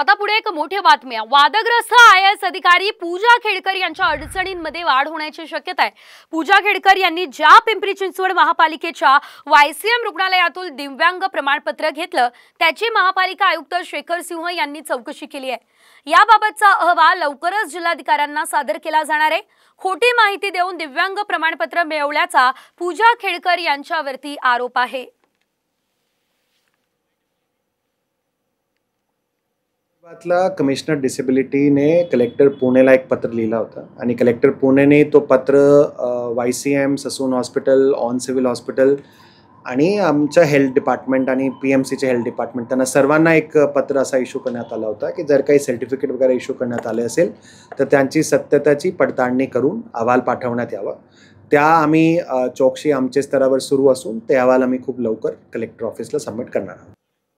आता पुढे एक मोठ्या बातम्या वादग्रस्त आय एस अधिकारी पूजा खेडकर यांच्या अडचणींमध्ये वाढ होण्याची शक्यता आहे पूजा खेडकर यांनी ज्या पिंपरी चिंचवड महापालिकेच्या वायसीएम रुग्णालयातून दिव्यांग प्रमाणपत्र घेतलं त्याची महापालिका आयुक्त शेखर सिंह यांनी चौकशी केली आहे याबाबतचा अहवाल लवकरच जिल्हाधिकाऱ्यांना सादर केला जाणार आहे खोटी माहिती देऊन दिव्यांग प्रमाणपत्र मिळवल्याचा पूजा खेडकर यांच्यावरती आरोप आहे बातला कमिशनर डिसेबिलिटीने कलेक्टर पुणेला एक पत्र लिहिला होता आणि कलेक्टर पुणेने तो पत्र Y C M Sassoon hospital on civil hospital आणि आमच्या हेल्थ डिपार्टमेंट आणि पी एम सीचे हेल्थ डिपार्टमेंट त्यांना सर्वांना एक पत्र असा इशू करण्यात आला होता की जर काही सर्टिफिकेट वगैरे इशू करण्यात आले असेल तर त्यांची सत्यताची पडताळणी करून अहवाल पाठवण्यात यावा त्या आम्ही चौकशी आमच्या स्तरावर सुरू असून ते अहवाल आम्ही खूप लवकर कलेक्टर ऑफिसला सबमिट करणार आहोत